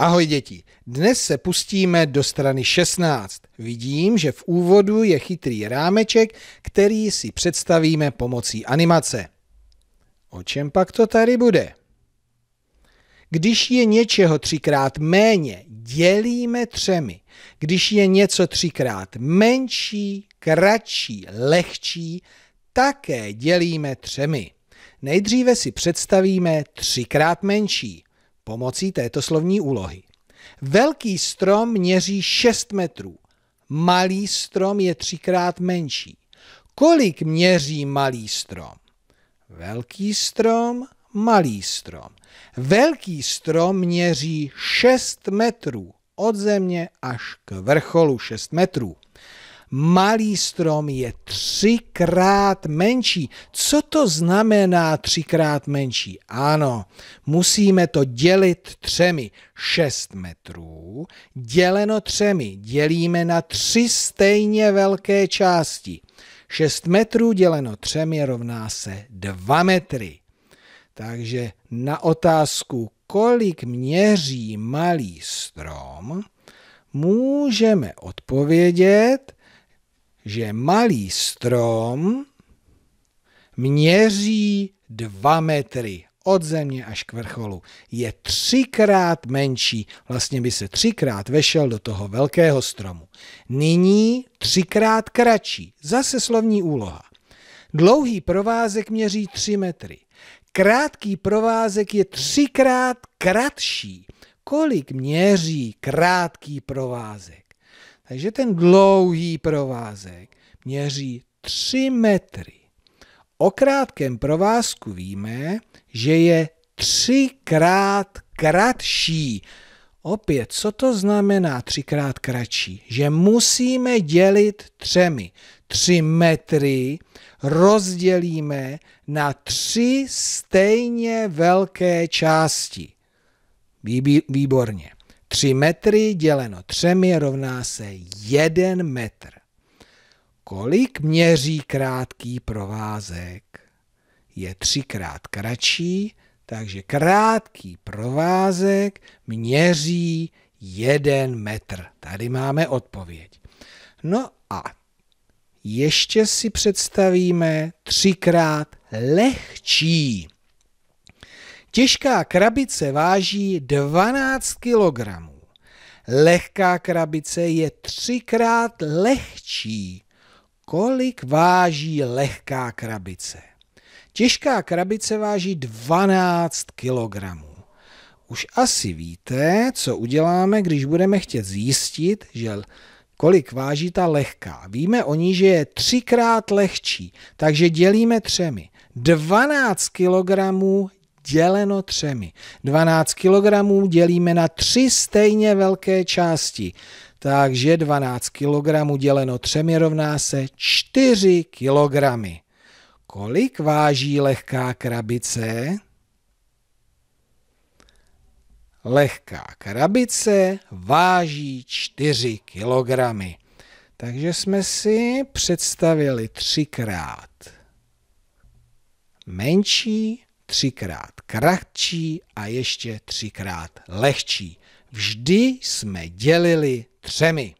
Ahoj děti, dnes se pustíme do strany 16. Vidím, že v úvodu je chytrý rámeček, který si představíme pomocí animace. O čem pak to tady bude? Když je něčeho třikrát méně, dělíme třemi. Když je něco třikrát menší, kratší, lehčí, také dělíme třemi. Nejdříve si představíme třikrát menší pomocí této slovní úlohy. Velký strom měří 6 metrů, malý strom je třikrát menší. Kolik měří malý strom? Velký strom, malý strom. Velký strom měří 6 metrů od země až k vrcholu 6 metrů malý strom je třikrát menší. Co to znamená třikrát menší? Ano, musíme to dělit třemi. 6 metrů děleno třemi dělíme na tři stejně velké části. 6 metrů děleno třemi rovná se 2 metry. Takže na otázku, kolik měří malý strom, můžeme odpovědět že malý strom měří 2 metry od země až k vrcholu. Je třikrát menší, vlastně by se třikrát vešel do toho velkého stromu. Nyní třikrát kratší, zase slovní úloha. Dlouhý provázek měří 3 metry. Krátký provázek je třikrát kratší. Kolik měří krátký provázek? Takže ten dlouhý provázek měří 3 metry. O krátkém provázku víme, že je třikrát kratší. Opět, co to znamená třikrát kratší? Že musíme dělit třemi. Tři metry rozdělíme na tři stejně velké části. Výborně. 3 metry děleno 3 rovná se 1 metr. Kolik měří krátký provázek? Je třikrát kratší, takže krátký provázek měří 1 metr. Tady máme odpověď. No a ještě si představíme třikrát lehčí Těžká krabice váží 12 kg. Lehká krabice je třikrát lehčí. Kolik váží lehká krabice? Těžká krabice váží 12 kg. Už asi víte, co uděláme, když budeme chtět zjistit, že kolik váží ta lehká. Víme o ní, že je třikrát lehčí, takže dělíme třemi. 12 kg děleno třemi. 12 kg dělíme na tři stejně velké části. Takže 12 kg děleno třemi rovná se 4 kg. Kolik váží lehká krabice? Lehká krabice váží 4 kg. Takže jsme si představili třikrát menší, třikrát kratší a ještě třikrát lehčí. Vždy jsme dělili třemi.